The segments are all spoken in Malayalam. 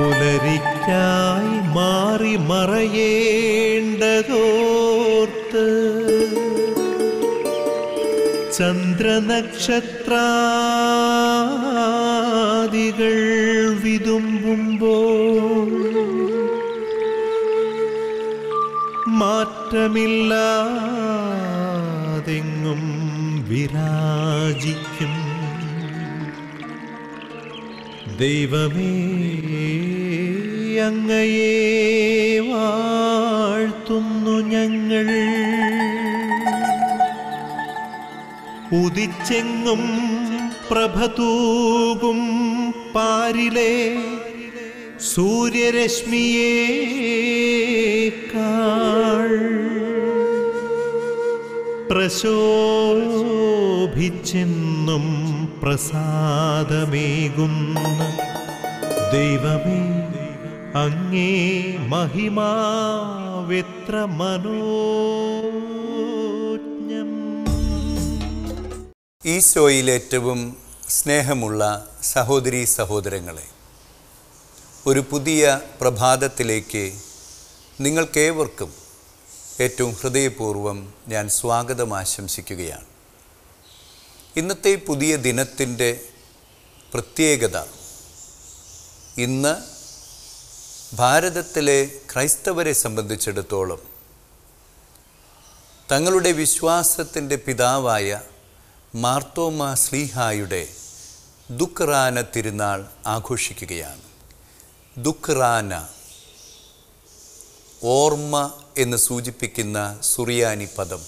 പുലരിക്കായി മാറി മറയേണ്ടതോർത്ത് ചന്ദ്രനക്ഷത്രാദികൾ വിതുമ്പുമ്പോൾ മാറ്റമില്ലാതെങ്ങും വിരാജിക്കും ദൈവമേ അങ്ങയെ വാഴ്ത്തുന്നു ഞങ്ങൾ ഉദിച്ചെങ്ങും പ്രഭതൂകും പാരിലെ സൂര്യരശ്മിയേ കാൾ പ്രശോഭിച്ചെന്നും പ്രസാദമേകുന്ന ദൈവമേ അങ്ങേ മഹിമാവിത്ര മനോജ്ഞം ഈശോയിൽ ഏറ്റവും സ്നേഹമുള്ള സഹോദരി സഹോദരങ്ങളെ ഒരു പുതിയ പ്രഭാതത്തിലേക്ക് നിങ്ങൾക്കേവർക്കും ഏറ്റവും ഹൃദയപൂർവ്വം ഞാൻ സ്വാഗതം ആശംസിക്കുകയാണ് ഇന്നത്തെ പുതിയ ദിനത്തിൻ്റെ പ്രത്യേകത ഇന്ന് ഭാരതത്തിലെ ക്രൈസ്തവരെ സംബന്ധിച്ചിടത്തോളം തങ്ങളുടെ വിശ്വാസത്തിൻ്റെ പിതാവായ മാർത്തോമ സ്ലീഹായുടെ ദുഃഖറാന തിരുനാൾ ആഘോഷിക്കുകയാണ് ദുഃഖറാന ഓർമ്മ എന്ന് സൂചിപ്പിക്കുന്ന സുറിയാനി പദം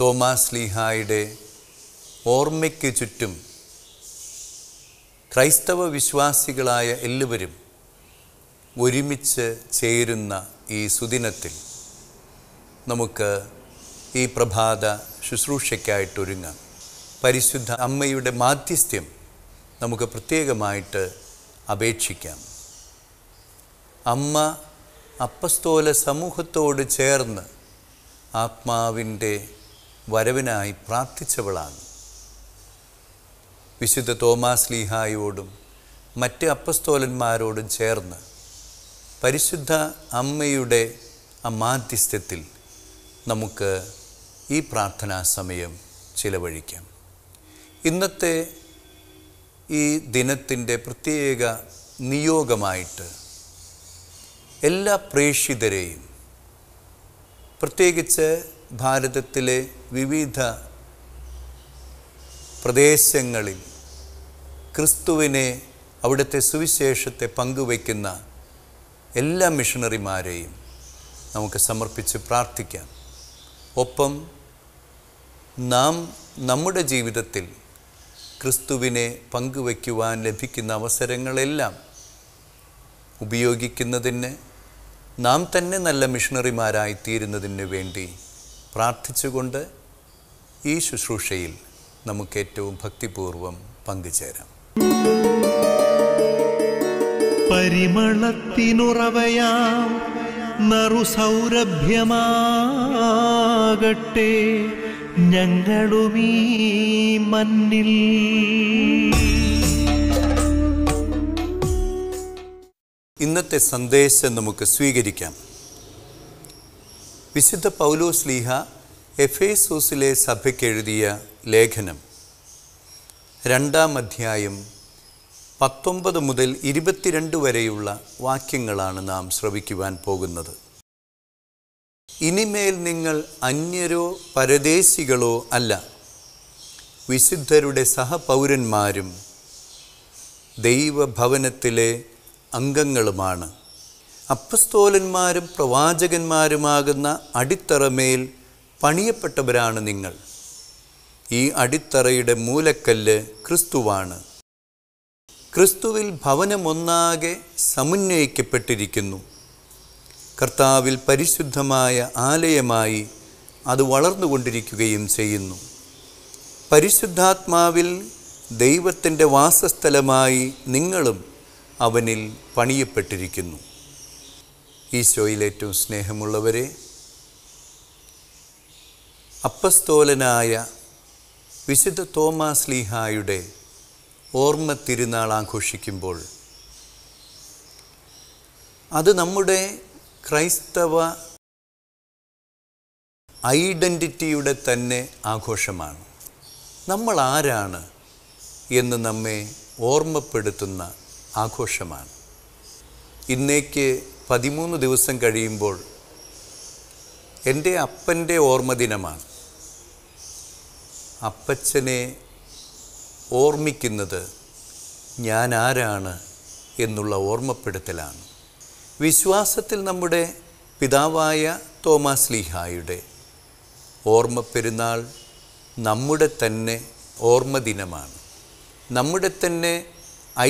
തോമാസ് ലീഹായുടെ ഓർമ്മയ്ക്ക് ചുറ്റും ക്രൈസ്തവ വിശ്വാസികളായ എല്ലാവരും ഒരുമിച്ച് ചേരുന്ന ഈ സുദിനത്തിൽ നമുക്ക് ഈ പ്രഭാത ശുശ്രൂഷയ്ക്കായിട്ടൊരുങ്ങാം പരിശുദ്ധ അമ്മയുടെ മാധ്യസ്ഥ്യം നമുക്ക് പ്രത്യേകമായിട്ട് അപേക്ഷിക്കാം അമ്മ അപ്പസ്തോല സമൂഹത്തോട് ചേർന്ന് ആത്മാവിൻ്റെ വരവിനായി പ്രാർത്ഥിച്ചവളാണ് വിശുദ്ധ തോമാസ് ലീഹായോടും മറ്റ് അപ്പസ്തോലന്മാരോടും ചേർന്ന് പരിശുദ്ധ അമ്മയുടെ അമാധ്യസ്ഥ്യത്തിൽ നമുക്ക് ഈ പ്രാർത്ഥനാ സമയം ചിലവഴിക്കാം ഇന്നത്തെ ഈ ദിനത്തിൻ്റെ പ്രത്യേക നിയോഗമായിട്ട് എല്ലാ പ്രേക്ഷിതരെയും പ്രത്യേകിച്ച് ഭാരതത്തിലെ വിവിധ പ്രദേശങ്ങളിൽ ക്രിസ്തുവിനെ അവിടുത്തെ സുവിശേഷത്തെ പങ്കുവയ്ക്കുന്ന എല്ലാ മിഷണറിമാരെയും നമുക്ക് സമർപ്പിച്ച് പ്രാർത്ഥിക്കാം ഒപ്പം നാം നമ്മുടെ ജീവിതത്തിൽ ക്രിസ്തുവിനെ പങ്കുവയ്ക്കുവാൻ ലഭിക്കുന്ന അവസരങ്ങളെല്ലാം ഉപയോഗിക്കുന്നതിന് നാം തന്നെ നല്ല മിഷണറിമാരായി തീരുന്നതിന് വേണ്ടി പ്രാർത്ഥിച്ചുകൊണ്ട് ഈ ശുശ്രൂഷയിൽ നമുക്കേറ്റവും ഭക്തിപൂർവം പങ്കുചേരാം പരിമളത്തിനുറവയാം നറുസൗരഭ്യമാകട്ടെ ഞങ്ങളുമീ മണ്ണിൽ ഇന്നത്തെ സന്ദേശം നമുക്ക് സ്വീകരിക്കാം വിശുദ്ധ പൗലോസ് ലീഹ എഫേസൂസിലെ സഭയ്ക്കെഴുതിയ ലേഖനം രണ്ടാം അധ്യായം പത്തൊമ്പത് മുതൽ ഇരുപത്തിരണ്ട് വരെയുള്ള വാക്യങ്ങളാണ് നാം ശ്രവിക്കുവാൻ പോകുന്നത് ഇനിമേൽ നിങ്ങൾ അന്യരോ പരദേശികളോ അല്ല വിശുദ്ധരുടെ സഹപൗരന്മാരും ദൈവഭവനത്തിലെ അംഗങ്ങളുമാണ് അപ്പസ്തോലന്മാരും പ്രവാചകന്മാരുമാകുന്ന അടിത്തറമേൽ പണിയപ്പെട്ടവരാണ് നിങ്ങൾ ഈ അടിത്തറയുടെ മൂലക്കല്ല് ക്രിസ്തുവാണ് ക്രിസ്തുവിൽ ഭവനമൊന്നാകെ സമന്വയിക്കപ്പെട്ടിരിക്കുന്നു കർത്താവിൽ പരിശുദ്ധമായ ആലയമായി അത് വളർന്നുകൊണ്ടിരിക്കുകയും ചെയ്യുന്നു പരിശുദ്ധാത്മാവിൽ ദൈവത്തിൻ്റെ വാസസ്ഥലമായി നിങ്ങളും അവനിൽ പണിയപ്പെട്ടിരിക്കുന്നു ഈശോയിലേറ്റവും സ്നേഹമുള്ളവരെ അപ്പസ്തോലനായ വിശുദ്ധ തോമാസ്ലീഹായുടെ ഓർമ്മ തിരുനാൾ ആഘോഷിക്കുമ്പോൾ അത് നമ്മുടെ ക്രൈസ്തവ ഐഡൻറ്റിറ്റിയുടെ തന്നെ ആഘോഷമാണ് നമ്മൾ ആരാണ് എന്ന് നമ്മെ ഓർമ്മപ്പെടുത്തുന്ന ആഘോഷമാണ് ഇന്നേക്ക് പതിമൂന്ന് ദിവസം കഴിയുമ്പോൾ എൻ്റെ അപ്പൻ്റെ ഓർമ്മദിനമാണ് അപ്പച്ചനെ ഓർമ്മിക്കുന്നത് ഞാൻ ആരാണ് എന്നുള്ള ഓർമ്മപ്പെടുത്തലാണ് വിശ്വാസത്തിൽ നമ്മുടെ പിതാവായ തോമാസ് ലീഹായുടെ ഓർമ്മ പെരുന്നാൾ നമ്മുടെ തന്നെ ഓർമ്മ ദിനമാണ് നമ്മുടെ തന്നെ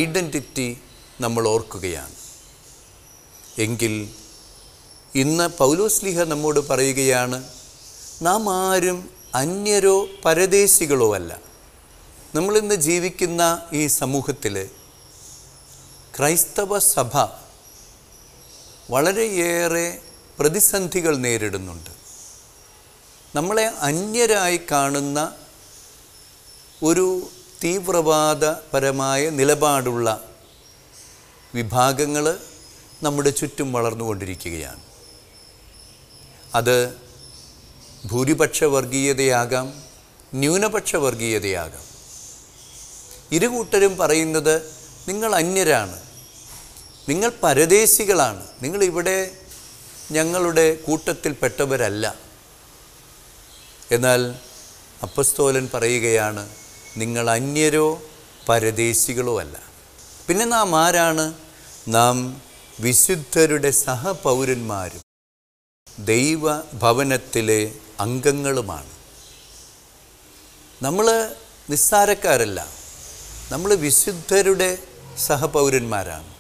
ഐഡൻറ്റിറ്റി നമ്മൾ ഓർക്കുകയാണ് എങ്കിൽ ഇന്ന് പൗലോസ്ലിഹ നമ്മോട് പറയുകയാണ് നാം ആരും അന്യരോ പരദേശികളോ അല്ല നമ്മളിന്ന് ജീവിക്കുന്ന ഈ സമൂഹത്തിൽ ക്രൈസ്തവ സഭ വളരെയേറെ പ്രതിസന്ധികൾ നേരിടുന്നുണ്ട് നമ്മളെ അന്യരായി കാണുന്ന ഒരു തീവ്രവാദപരമായ നിലപാടുള്ള വിഭാഗങ്ങൾ നമ്മുടെ ചുറ്റും വളർന്നുകൊണ്ടിരിക്കുകയാണ് അത് ഭൂരിപക്ഷ വർഗീയതയാകാം ന്യൂനപക്ഷ വർഗീയതയാകാം ഇരുകൂട്ടരും പറയുന്നത് നിങ്ങൾ അന്യരാണ് നിങ്ങൾ പരദേശികളാണ് നിങ്ങളിവിടെ ഞങ്ങളുടെ കൂട്ടത്തിൽപ്പെട്ടവരല്ല എന്നാൽ അപ്പസ്തോലൻ പറയുകയാണ് നിങ്ങൾ അന്യരോ പരദേശികളോ അല്ല പിന്നെ നാം ആരാണ് നാം വിശുദ്ധരുടെ സഹപൗരന്മാരും ദൈവഭവനത്തിലെ അംഗങ്ങളുമാണ് നമ്മൾ നിസ്സാരക്കാരല്ല നമ്മൾ വിശുദ്ധരുടെ സഹപൗരന്മാരാണ്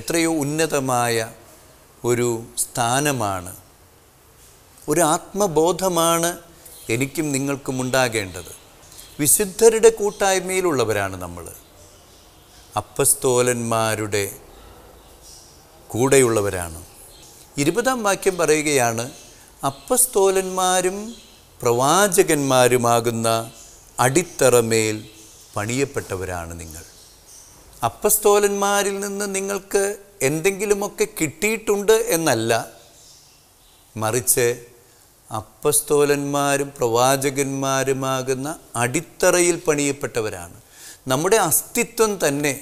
എത്രയോ ഉന്നതമായ ഒരു സ്ഥാനമാണ് ഒരു ആത്മബോധമാണ് എനിക്കും നിങ്ങൾക്കും ഉണ്ടാകേണ്ടത് വിശുദ്ധരുടെ കൂട്ടായ്മയിലുള്ളവരാണ് നമ്മൾ അപ്പസ്തോലന്മാരുടെ കൂടെയുള്ളവരാണ് ഇരുപതാം വാക്യം പറയുകയാണ് അപ്പസ്തോലന്മാരും പ്രവാചകന്മാരുമാകുന്ന അടിത്തറമേൽ പണിയപ്പെട്ടവരാണ് നിങ്ങൾ അപ്പസ്തോലന്മാരിൽ നിന്ന് നിങ്ങൾക്ക് എന്തെങ്കിലുമൊക്കെ കിട്ടിയിട്ടുണ്ട് എന്നല്ല മറിച്ച് അപ്പസ്തോലന്മാരും പ്രവാചകന്മാരുമാകുന്ന അടിത്തറയിൽ പണിയപ്പെട്ടവരാണ് നമ്മുടെ അസ്തിത്വം തന്നെ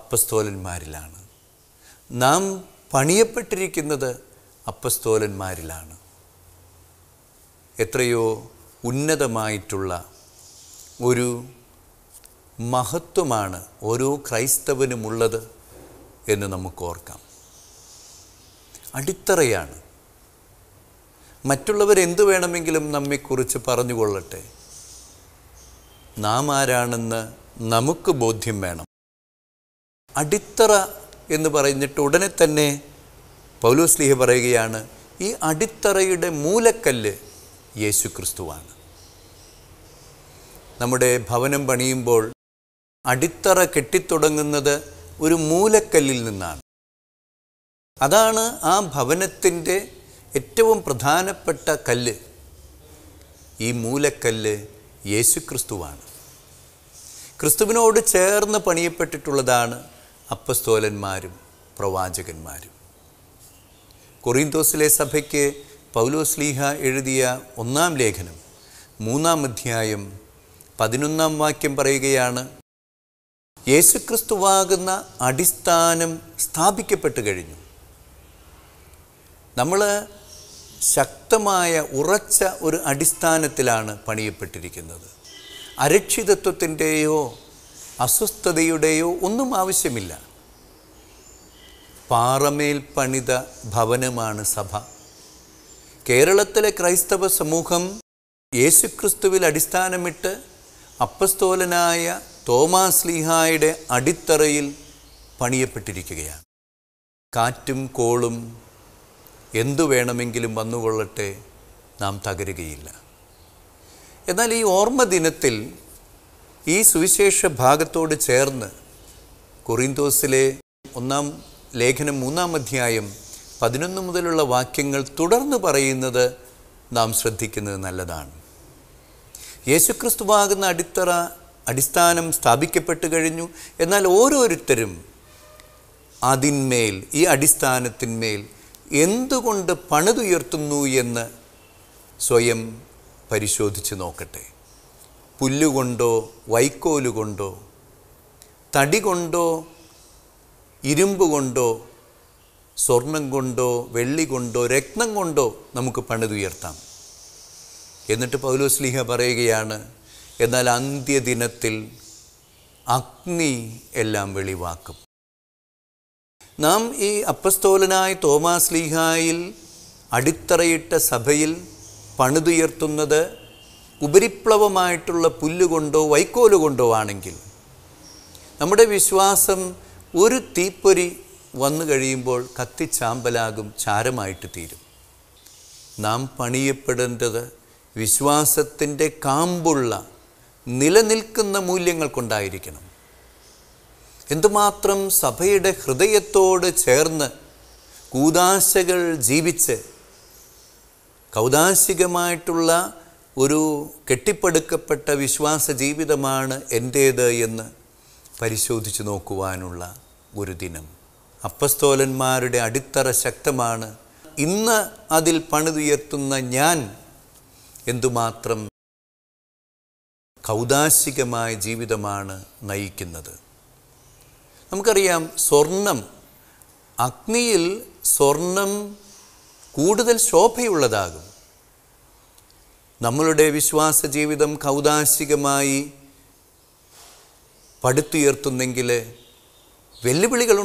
അപ്പസ്തോലന്മാരിലാണ് നാം പണിയപ്പെട്ടിരിക്കുന്നത് അപ്പസ്തോലന്മാരിലാണ് എത്രയോ ഉന്നതമായിട്ടുള്ള ഒരു മഹത്വമാണ് ഓരോ ക്രൈസ്തവനുമുള്ളത് എന്ന് നമുക്ക് ഓർക്കാം അടിത്തറയാണ് എന്ത് വേണമെങ്കിലും നമ്മെക്കുറിച്ച് പറഞ്ഞുകൊള്ളട്ടെ നാം ആരാണെന്ന് നമുക്ക് ബോധ്യം വേണം അടിത്തറ എന്ന് പറഞ്ഞിട്ട് ഉടനെ തന്നെ പൗലോസ്ലിഹ പറയുകയാണ് ഈ അടിത്തറയുടെ മൂലക്കല്ല് യേശുക്രിസ്തുവാണ് നമ്മുടെ ഭവനം പണിയുമ്പോൾ അടിത്തറ കെട്ടിത്തുടങ്ങുന്നത് ഒരു മൂലക്കല്ലിൽ നിന്നാണ് അതാണ് ആ ഭവനത്തിൻ്റെ ഏറ്റവും പ്രധാനപ്പെട്ട കല്ല് ഈ മൂലക്കല്ല് യേശുക്രിസ്തുവാണ് ക്രിസ്തുവിനോട് ചേർന്ന് പണിയപ്പെട്ടിട്ടുള്ളതാണ് അപ്പസ്തോലന്മാരും പ്രവാചകന്മാരും കൊറിന്തോസിലെ സഭയ്ക്ക് പൗലോസ്ലീഹ എഴുതിയ ഒന്നാം ലേഖനം മൂന്നാം അധ്യായം പതിനൊന്നാം വാക്യം പറയുകയാണ് യേശുക്രിസ്തുവാകുന്ന അടിസ്ഥാനം സ്ഥാപിക്കപ്പെട്ടു കഴിഞ്ഞു നമ്മൾ ശക്തമായ ഉറച്ച ഒരു അടിസ്ഥാനത്തിലാണ് പണിയപ്പെട്ടിരിക്കുന്നത് അരക്ഷിതത്വത്തിൻ്റെയോ അസ്വസ്ഥതയുടെയോ ഒന്നും ആവശ്യമില്ല പാറമേൽ പണിത ഭവനമാണ് സഭ കേരളത്തിലെ ക്രൈസ്തവ സമൂഹം യേശുക്രിസ്തുവിൽ അടിസ്ഥാനമിട്ട് അപ്പസ്തോലനായ തോമാസ് ലീഹായുടെ അടിത്തറയിൽ പണിയപ്പെട്ടിരിക്കുകയാണ് കാറ്റും കോളും എന്തു വേണമെങ്കിലും വന്നുകൊള്ളട്ടെ നാം തകരുകയില്ല എന്നാൽ ഈ ഓർമ്മ ദിനത്തിൽ ഈ സുവിശേഷ ഭാഗത്തോട് ചേർന്ന് കൊറിന്തോസിലെ ഒന്നാം ലേഖനം മൂന്നാം അധ്യായം പതിനൊന്ന് മുതലുള്ള വാക്യങ്ങൾ തുടർന്ന് പറയുന്നത് നാം ശ്രദ്ധിക്കുന്നത് നല്ലതാണ് യേശുക്രിസ്തുവാകുന്ന അടിത്തറ അടിസ്ഥാനം സ്ഥാപിക്കപ്പെട്ടു കഴിഞ്ഞു എന്നാൽ ഓരോരുത്തരും അതിന്മേൽ ഈ അടിസ്ഥാനത്തിന്മേൽ എന്തുകൊണ്ട് പണിതുയർത്തുന്നു എന്ന് സ്വയം പരിശോധിച്ച് നോക്കട്ടെ പുല്ലുകൊണ്ടോ വൈക്കോലുകൊണ്ടോ തടി കൊണ്ടോ ഇരുമ്പ് കൊണ്ടോ സ്വർണം കൊണ്ടോ വെള്ളി കൊണ്ടോ രക്തം കൊണ്ടോ നമുക്ക് പണിതുയർത്താം എന്നിട്ട് പൗലോസ്ലിഹ പറയുകയാണ് എന്നാൽ അന്ത്യദിനത്തിൽ അഗ്നി എല്ലാം വെളിവാക്കും നാം ഈ അപ്പസ്തോലനായ തോമാസ് ലീഹായിൽ അടിത്തറയിട്ട സഭയിൽ പണിതുയർത്തുന്നത് ഉപരിപ്ലവമായിട്ടുള്ള പുല്ലുകൊണ്ടോ വൈക്കോലുകൊണ്ടോ ആണെങ്കിൽ നമ്മുടെ വിശ്വാസം ഒരു തീപ്പൊരി വന്നു കഴിയുമ്പോൾ കത്തിച്ചാമ്പലാകും ചാരമായിട്ട് തീരും നാം പണിയപ്പെടേണ്ടത് വിശ്വാസത്തിൻ്റെ കാമ്പുള്ള നിലനിൽക്കുന്ന മൂല്യങ്ങൾക്കുണ്ടായിരിക്കണം എന്തുമാത്രം സഭയുടെ ഹൃദയത്തോട് ചേർന്ന് കൂതാശകൾ ജീവിച്ച് കൗതാശികമായിട്ടുള്ള ഒരു കെട്ടിപ്പടുക്കപ്പെട്ട വിശ്വാസ ജീവിതമാണ് എൻ്റേത് എന്ന് പരിശോധിച്ച് നോക്കുവാനുള്ള ഒരു ദിനം അപ്പസ്തോലന്മാരുടെ അടിത്തറ ശക്തമാണ് ഇന്ന് അതിൽ പണിതുയർത്തുന്ന ഞാൻ എന്തുമാത്രം കൗതാശികമായ ജീവിതമാണ് നയിക്കുന്നത് നമുക്കറിയാം സ്വർണം അഗ്നിയിൽ സ്വർണം കൂടുതൽ ശോഭയുള്ളതാകും നമ്മളുടെ വിശ്വാസ ജീവിതം കൗതാശികമായി പടുത്തുയർത്തുന്നെങ്കിൽ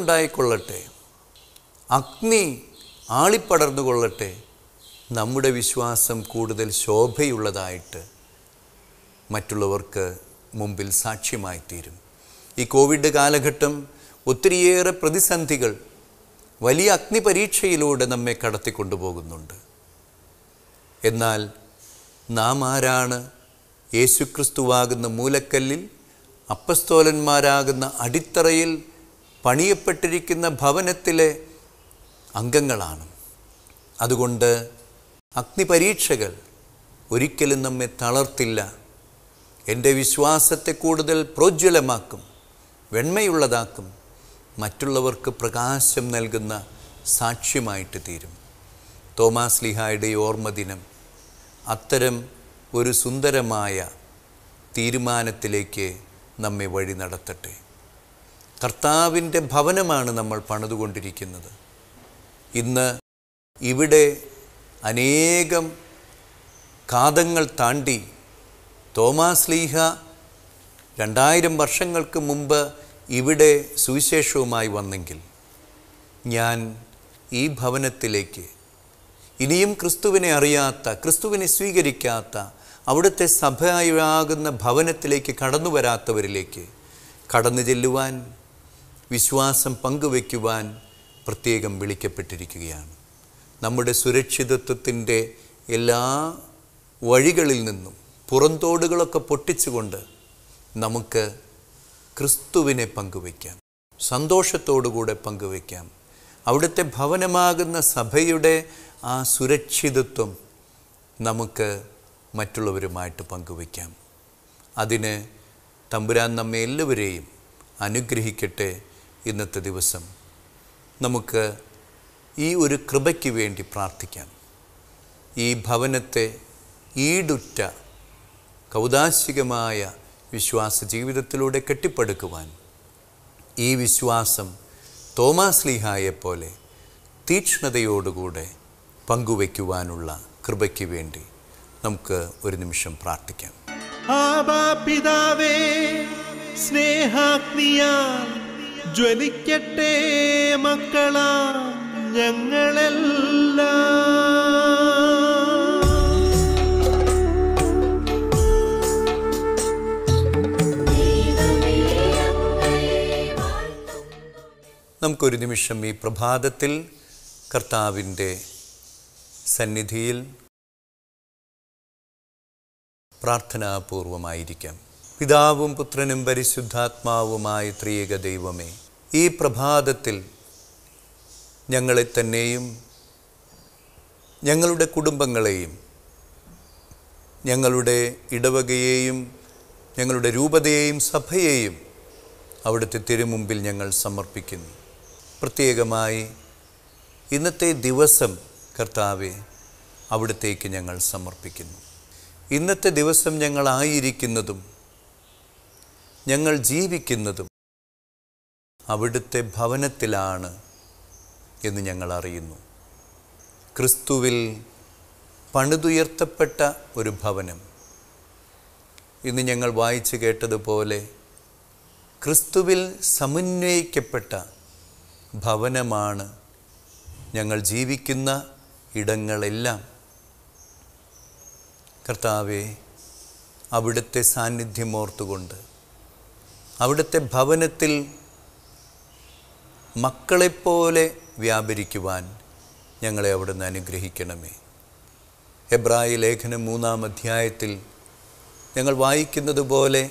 ഉണ്ടായിക്കൊള്ളട്ടെ അഗ്നി ആളിപ്പടർന്നുകൊള്ളട്ടെ നമ്മുടെ വിശ്വാസം കൂടുതൽ ശോഭയുള്ളതായിട്ട് മറ്റുള്ളവർക്ക് മുമ്പിൽ സാക്ഷ്യമായി തീരും ഈ കോവിഡ് കാലഘട്ടം ഒത്തിരിയേറെ പ്രതിസന്ധികൾ വലിയ അഗ്നിപരീക്ഷയിലൂടെ നമ്മെ കടത്തിക്കൊണ്ടുപോകുന്നുണ്ട് എന്നാൽ നാം ആരാണ് യേശുക്രിസ്തുവാകുന്ന മൂലക്കല്ലിൽ അപ്പസ്തോലന്മാരാകുന്ന അടിത്തറയിൽ പണിയപ്പെട്ടിരിക്കുന്ന ഭവനത്തിലെ അംഗങ്ങളാണ് അതുകൊണ്ട് അഗ്നിപരീക്ഷകൾ ഒരിക്കലും നമ്മെ തളർത്തില്ല എൻ്റെ വിശ്വാസത്തെ കൂടുതൽ പ്രോജ്വലമാക്കും വെണ്മയുള്ളതാക്കും മറ്റുള്ളവർക്ക് പ്രകാശം നൽകുന്ന സാക്ഷ്യമായിട്ട് തീരും തോമാസ് ലിഹായുടെ ഓർമ്മദിനം അത്തരം ഒരു സുന്ദരമായ തീരുമാനത്തിലേക്ക് നമ്മെ വഴി നടത്തട്ടെ കർത്താവിൻ്റെ ഭവനമാണ് നമ്മൾ പണിതുകൊണ്ടിരിക്കുന്നത് ഇന്ന് ഇവിടെ അനേകം കാതങ്ങൾ താണ്ടി തോമാസ് ലീഹ രണ്ടായിരം വർഷങ്ങൾക്ക് മുമ്പ് ഇവിടെ സുവിശേഷവുമായി വന്നെങ്കിൽ ഞാൻ ഈ ഭവനത്തിലേക്ക് ഇനിയും ക്രിസ്തുവിനെ അറിയാത്ത ക്രിസ്തുവിനെ സ്വീകരിക്കാത്ത അവിടുത്തെ സഭയാകുന്ന ഭവനത്തിലേക്ക് കടന്നു വരാത്തവരിലേക്ക് കടന്നു ചെല്ലുവാൻ വിശ്വാസം പങ്കുവയ്ക്കുവാൻ പ്രത്യേകം വിളിക്കപ്പെട്ടിരിക്കുകയാണ് നമ്മുടെ സുരക്ഷിതത്വത്തിൻ്റെ എല്ലാ വഴികളിൽ നിന്നും പുറന്തോടുകളൊക്കെ പൊട്ടിച്ചുകൊണ്ട് നമുക്ക് ക്രിസ്തുവിനെ പങ്കുവയ്ക്കാം സന്തോഷത്തോടുകൂടെ പങ്കുവയ്ക്കാം അവിടുത്തെ ഭവനമാകുന്ന സഭയുടെ ആ സുരക്ഷിതത്വം നമുക്ക് മറ്റുള്ളവരുമായിട്ട് പങ്കുവയ്ക്കാം അതിന് തമ്പുരാൻ നമ്മെ എല്ലാവരെയും അനുഗ്രഹിക്കട്ടെ ഇന്നത്തെ ദിവസം നമുക്ക് ഈ ഒരു കൃപയ്ക്ക് വേണ്ടി പ്രാർത്ഥിക്കാം ഈ ഭവനത്തെ ഈടുറ്റ കൗതാശികമായ വിശ്വാസ ജീവിതത്തിലൂടെ കെട്ടിപ്പടുക്കുവാൻ ഈ വിശ്വാസം പോലെ തീക്ഷ്ണതയോടുകൂടെ പങ്കുവയ്ക്കുവാനുള്ള കൃപയ്ക്ക് വേണ്ടി നമുക്ക് ഒരു നിമിഷം പ്രാർത്ഥിക്കാം പിതാവേ സ്നേഹാഗ്നിയാ ജ്വലിക്കട്ടെ മക്കളാ ഞങ്ങളെല്ലാം നമുക്കൊരു നിമിഷം ഈ പ്രഭാതത്തിൽ കർത്താവിൻ്റെ സന്നിധിയിൽ പ്രാർത്ഥനാപൂർവമായിരിക്കാം പിതാവും പുത്രനും പരിശുദ്ധാത്മാവുമായ ത്രിയേക ദൈവമേ ഈ പ്രഭാതത്തിൽ ഞങ്ങളെ തന്നെയും ഞങ്ങളുടെ കുടുംബങ്ങളെയും ഞങ്ങളുടെ ഇടവകയെയും ഞങ്ങളുടെ രൂപതയെയും സഭയെയും അവിടുത്തെ തിരുമുമ്പിൽ ഞങ്ങൾ സമർപ്പിക്കുന്നു പ്രത്യേകമായി ഇന്നത്തെ ദിവസം കർത്താവെ അവിടത്തേക്ക് ഞങ്ങൾ സമർപ്പിക്കുന്നു ഇന്നത്തെ ദിവസം ഞങ്ങളായിരിക്കുന്നതും ഞങ്ങൾ ജീവിക്കുന്നതും അവിടുത്തെ ഭവനത്തിലാണ് എന്ന് ഞങ്ങൾ അറിയുന്നു ക്രിസ്തുവിൽ പണിതുയർത്തപ്പെട്ട ഒരു ഭവനം ഇന്ന് ഞങ്ങൾ വായിച്ചു കേട്ടതുപോലെ ക്രിസ്തുവിൽ സമന്വയിക്കപ്പെട്ട ഭവനമാണ് ഞങ്ങൾ ജീവിക്കുന്ന ഇടങ്ങളെല്ലാം കർത്താവെ അവിടുത്തെ സാന്നിധ്യം ഓർത്തുകൊണ്ട് അവിടുത്തെ ഭവനത്തിൽ മക്കളെപ്പോലെ വ്യാപരിക്കുവാൻ ഞങ്ങളെ അവിടുന്ന് അനുഗ്രഹിക്കണമേ എബ്രായ ലേഖനം മൂന്നാം അധ്യായത്തിൽ ഞങ്ങൾ വായിക്കുന്നത് പോലെ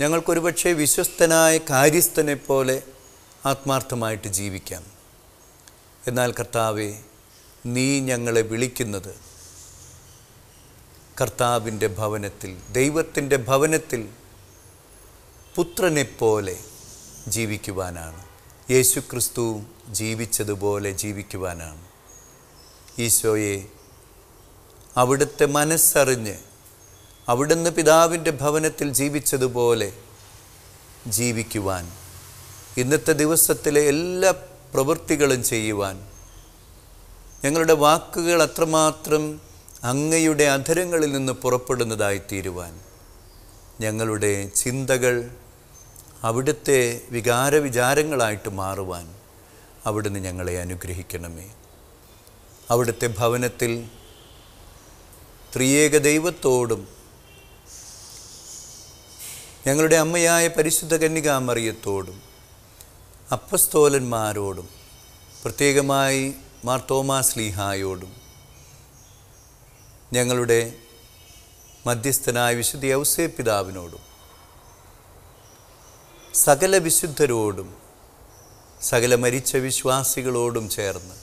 ഞങ്ങൾക്കൊരുപക്ഷെ വിശ്വസ്തനായ കാര്യസ്ഥനെ പോലെ ആത്മാർത്ഥമായിട്ട് ജീവിക്കാം എന്നാൽ കർത്താവെ നീ ഞങ്ങളെ വിളിക്കുന്നത് കർത്താവിൻ്റെ ഭവനത്തിൽ ദൈവത്തിൻ്റെ ഭവനത്തിൽ പുത്രനെപ്പോലെ ജീവിക്കുവാനാണ് യേശുക്രിസ്തു ജീവിച്ചതുപോലെ ജീവിക്കുവാനാണ് ഈശോയെ അവിടുത്തെ മനസ്സറിഞ്ഞ് അവിടുന്ന് പിതാവിൻ്റെ ഭവനത്തിൽ ജീവിച്ചതുപോലെ ജീവിക്കുവാൻ ഇന്നത്തെ ദിവസത്തിലെ എല്ലാ പ്രവൃത്തികളും ചെയ്യുവാൻ ഞങ്ങളുടെ വാക്കുകൾ അത്രമാത്രം അങ്ങയുടെ അധരങ്ങളിൽ നിന്ന് പുറപ്പെടുന്നതായി തീരുവാൻ ഞങ്ങളുടെ ചിന്തകൾ അവിടുത്തെ വികാരവിചാരങ്ങളായിട്ട് മാറുവാൻ അവിടുന്ന് ഞങ്ങളെ അനുഗ്രഹിക്കണമേ അവിടുത്തെ ഭവനത്തിൽ ത്രിയേക ദൈവത്തോടും ഞങ്ങളുടെ അമ്മയായ പരിശുദ്ധ കന്യകാമറിയത്തോടും അപ്പസ്തോലന്മാരോടും പ്രത്യേകമായി മാർത്തോമാ സ്ലീഹായോടും ഞങ്ങളുടെ മധ്യസ്ഥനായ വിശുദ്ധ ഔസേ പിതാവിനോടും സകല വിശുദ്ധരോടും സകല മരിച്ച വിശ്വാസികളോടും ചേർന്ന്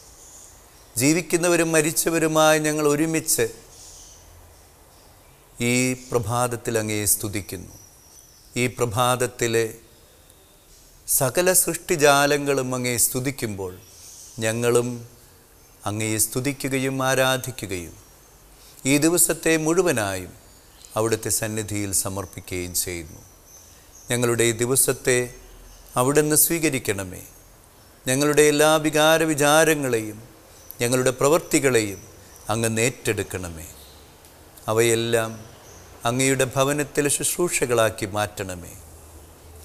ജീവിക്കുന്നവരും മരിച്ചവരുമായി ഞങ്ങൾ ഒരുമിച്ച് ഈ പ്രഭാതത്തിൽ അങ്ങേ സ്തുതിക്കുന്നു ഈ പ്രഭാതത്തിലെ സകല സൃഷ്ടിജാലങ്ങളും അങ്ങയെ സ്തുതിക്കുമ്പോൾ ഞങ്ങളും അങ്ങയെ സ്തുതിക്കുകയും ആരാധിക്കുകയും ഈ ദിവസത്തെ മുഴുവനായും അവിടുത്തെ സന്നിധിയിൽ സമർപ്പിക്കുകയും ചെയ്യുന്നു ഞങ്ങളുടെ ഈ ദിവസത്തെ അവിടുന്ന് സ്വീകരിക്കണമേ ഞങ്ങളുടെ എല്ലാ വികാര വിചാരങ്ങളെയും ഞങ്ങളുടെ പ്രവൃത്തികളെയും അങ്ങ് നേറ്റെടുക്കണമേ അവയെല്ലാം അങ്ങയുടെ ഭവനത്തിലെ ശുശ്രൂഷകളാക്കി മാറ്റണമേ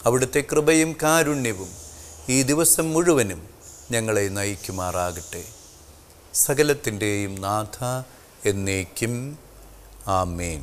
അവിടുത്തെ കൃപയും കാരുണ്യവും ഈ ദിവസം മുഴുവനും ഞങ്ങളെ നയിക്കുമാറാകട്ടെ സകലത്തിൻ്റെയും നാഥ എന്നേക്കും ആമേൻ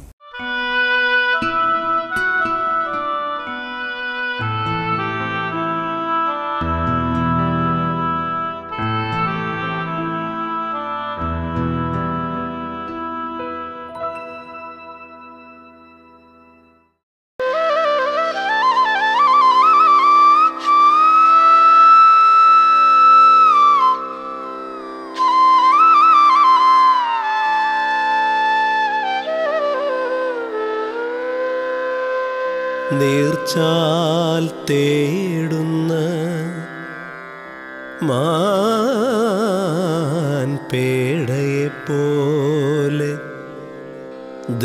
മാൻ പേടയെപ്പോലെ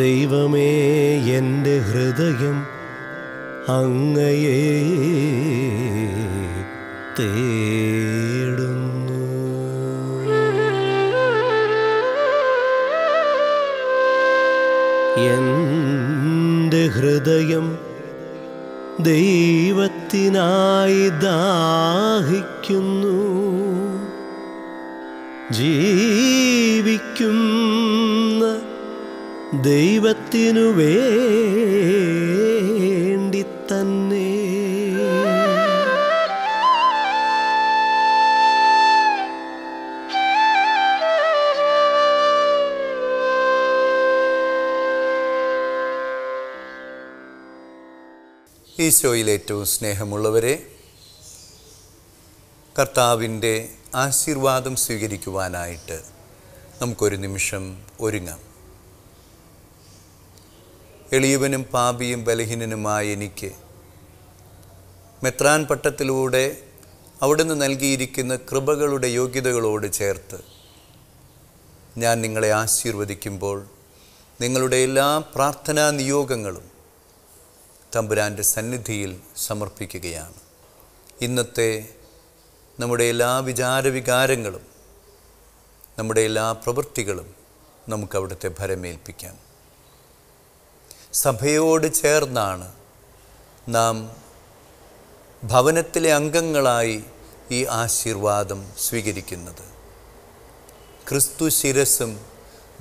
ദൈവമേ എൻ്റെ ഹൃദയം അങ്ങയെ തേടുന്നു എൻ്റെ ഹൃദയം ദൈവത്തിനായി ദാഹിക്കുന്നു ജീവിക്കുന്ന ദൈവത്തിനു വേ ഈശോയിൽ ഏറ്റവും സ്നേഹമുള്ളവരെ കർത്താവിൻ്റെ ആശീർവാദം സ്വീകരിക്കുവാനായിട്ട് നമുക്കൊരു നിമിഷം ഒരുങ്ങാം എളിയവനും പാപിയും ബലഹീനനുമായ എനിക്ക് മെത്രാൻ പട്ടത്തിലൂടെ അവിടുന്ന് നൽകിയിരിക്കുന്ന കൃപകളുടെ യോഗ്യതകളോട് ചേർത്ത് ഞാൻ നിങ്ങളെ ആശീർവദിക്കുമ്പോൾ നിങ്ങളുടെ എല്ലാ പ്രാർത്ഥനാ നിയോഗങ്ങളും തമ്പുരാൻ്റെ സന്നിധിയിൽ സമർപ്പിക്കുകയാണ് ഇന്നത്തെ നമ്മുടെ എല്ലാ വിചാരവികാരങ്ങളും നമ്മുടെ എല്ലാ പ്രവൃത്തികളും നമുക്ക് അവിടുത്തെ ഭരമേൽപ്പിക്കാം സഭയോട് ചേർന്നാണ് നാം ഭവനത്തിലെ അംഗങ്ങളായി ഈ ആശീർവാദം സ്വീകരിക്കുന്നത് ക്രിസ്തു ശിരസും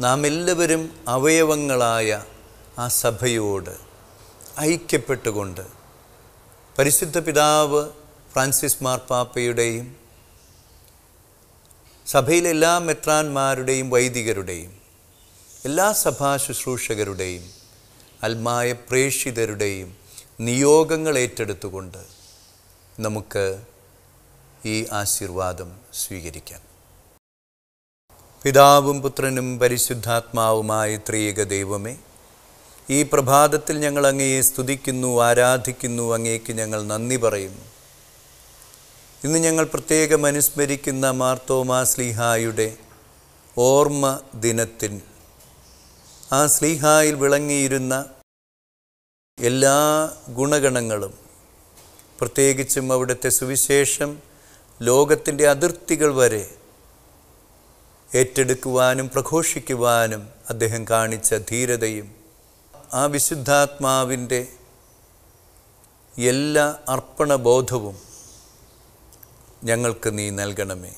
നാം എല്ലാവരും അവയവങ്ങളായ ആ സഭയോട് ഐക്യപ്പെട്ടുകൊണ്ട് പരിശുദ്ധ പിതാവ് ഫ്രാൻസിസ് മാർപ്പാപ്പയുടെയും സഭയിലെ എല്ലാ മെത്രാന്മാരുടെയും വൈദികരുടെയും എല്ലാ സഭാ ശുശ്രൂഷകരുടെയും അൽമായ പ്രേക്ഷിതരുടെയും നിയോഗങ്ങൾ ഏറ്റെടുത്തുകൊണ്ട് നമുക്ക് ഈ ആശീർവാദം സ്വീകരിക്കാം പിതാവും പുത്രനും പരിശുദ്ധാത്മാവുമായ ത്രിയേക ദൈവമേ ഈ പ്രഭാതത്തിൽ ഞങ്ങൾ അങ്ങയെ സ്തുതിക്കുന്നു ആരാധിക്കുന്നു അങ്ങേക്ക് ഞങ്ങൾ നന്ദി പറയുന്നു ഇന്ന് ഞങ്ങൾ പ്രത്യേകം അനുസ്മരിക്കുന്ന മാർത്തോമാ സ്ലിഹായുടെ ഓർമ്മ ദിനത്തിൽ ആ സ്ലിഹായിൽ വിളങ്ങിയിരുന്ന എല്ലാ ഗുണഗണങ്ങളും പ്രത്യേകിച്ചും അവിടുത്തെ സുവിശേഷം ലോകത്തിൻ്റെ അതിർത്തികൾ വരെ ഏറ്റെടുക്കുവാനും പ്രഘോഷിക്കുവാനും അദ്ദേഹം കാണിച്ച ധീരതയും ആ വിശുദ്ധാത്മാവിൻ്റെ എല്ലാ അർപ്പണബോധവും ഞങ്ങൾക്ക് നീ നൽകണമേ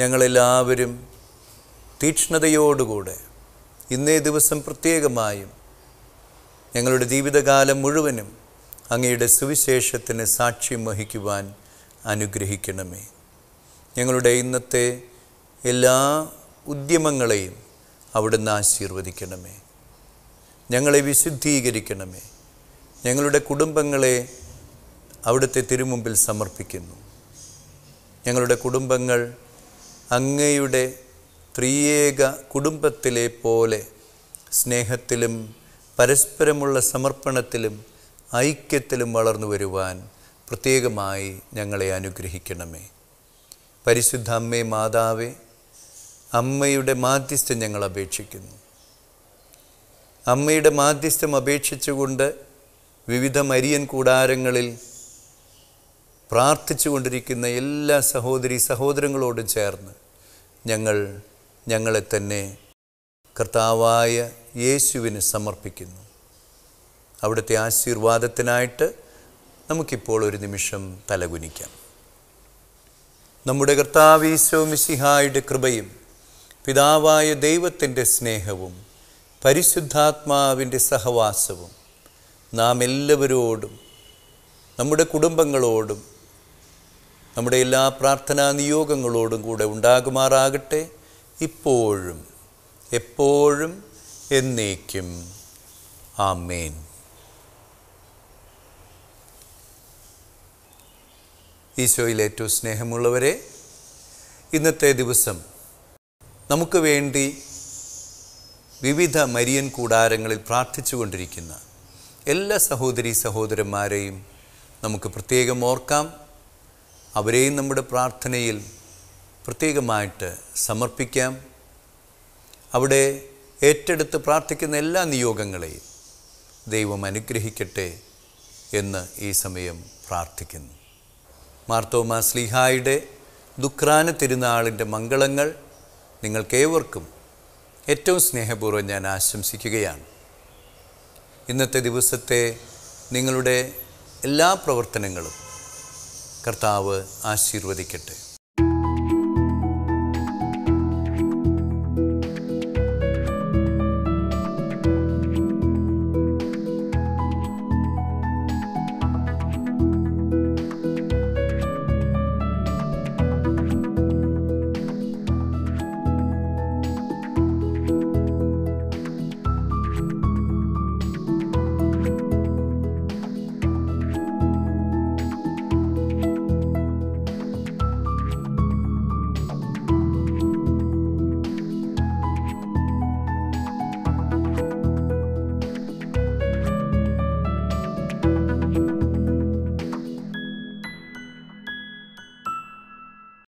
ഞങ്ങളെല്ലാവരും തീക്ഷ്ണതയോടുകൂടെ ഇന്നേ ദിവസം പ്രത്യേകമായും ഞങ്ങളുടെ ജീവിതകാലം മുഴുവനും അങ്ങയുടെ സുവിശേഷത്തിന് സാക്ഷ്യം വഹിക്കുവാൻ അനുഗ്രഹിക്കണമേ ഞങ്ങളുടെ ഇന്നത്തെ എല്ലാ ഉദ്യമങ്ങളെയും അവിടുന്ന് ആശീർവദിക്കണമേ ഞങ്ങളെ വിശുദ്ധീകരിക്കണമേ ഞങ്ങളുടെ കുടുംബങ്ങളെ അവിടുത്തെ തിരുമുമ്പിൽ സമർപ്പിക്കുന്നു ഞങ്ങളുടെ കുടുംബങ്ങൾ അങ്ങയുടെ ത്രിയേക കുടുംബത്തിലെ പോലെ സ്നേഹത്തിലും പരസ്പരമുള്ള സമർപ്പണത്തിലും ഐക്യത്തിലും വളർന്നു വരുവാൻ പ്രത്യേകമായി ഞങ്ങളെ അനുഗ്രഹിക്കണമേ പരിശുദ്ധ അമ്മേ മാതാവേ അമ്മയുടെ മാധ്യസ്ഥ ഞങ്ങൾ അപേക്ഷിക്കുന്നു അമ്മയുടെ മാധ്യസ്ഥം അപേക്ഷിച്ചുകൊണ്ട് വിവിധ മരിയൻ കൂടാരങ്ങളിൽ പ്രാർത്ഥിച്ചുകൊണ്ടിരിക്കുന്ന എല്ലാ സഹോദരി സഹോദരങ്ങളോടും ചേർന്ന് ഞങ്ങൾ ഞങ്ങളെ തന്നെ കർത്താവായ യേശുവിന് സമർപ്പിക്കുന്നു അവിടുത്തെ ആശീർവാദത്തിനായിട്ട് നമുക്കിപ്പോൾ ഒരു നിമിഷം തലകുനിക്കാം നമ്മുടെ കർത്താവീശോ മിശിഹായുടെ കൃപയും പിതാവായ ദൈവത്തിൻ്റെ സ്നേഹവും പരിശുദ്ധാത്മാവിൻ്റെ സഹവാസവും നാം എല്ലാവരോടും നമ്മുടെ കുടുംബങ്ങളോടും നമ്മുടെ എല്ലാ പ്രാർത്ഥനാ നിയോഗങ്ങളോടും കൂടെ ഉണ്ടാകുമാറാകട്ടെ ഇപ്പോഴും എപ്പോഴും എന്നേക്കും ആമേൻ ഈശോയിൽ ഏറ്റവും സ്നേഹമുള്ളവരെ ഇന്നത്തെ ദിവസം നമുക്ക് വേണ്ടി വിവിധ മരിയൻ കൂടാരങ്ങളിൽ പ്രാർത്ഥിച്ചുകൊണ്ടിരിക്കുന്ന എല്ലാ സഹോദരി സഹോദരന്മാരെയും നമുക്ക് പ്രത്യേകം ഓർക്കാം അവരെയും നമ്മുടെ പ്രാർത്ഥനയിൽ പ്രത്യേകമായിട്ട് സമർപ്പിക്കാം അവിടെ ഏറ്റെടുത്ത് പ്രാർത്ഥിക്കുന്ന എല്ലാ നിയോഗങ്ങളെയും ദൈവം അനുഗ്രഹിക്കട്ടെ എന്ന് ഈ സമയം പ്രാർത്ഥിക്കുന്നു മാർത്തോമാ സ്ലിഹായുടെ ദുഃഖ്രാന തിരുനാളിൻ്റെ മംഗളങ്ങൾ നിങ്ങൾക്കേവർക്കും ഏറ്റവും സ്നേഹപൂർവ്വം ഞാൻ ആശംസിക്കുകയാണ് ഇന്നത്തെ ദിവസത്തെ നിങ്ങളുടെ എല്ലാ പ്രവർത്തനങ്ങളും കർത്താവ് ആശീർവദിക്കട്ടെ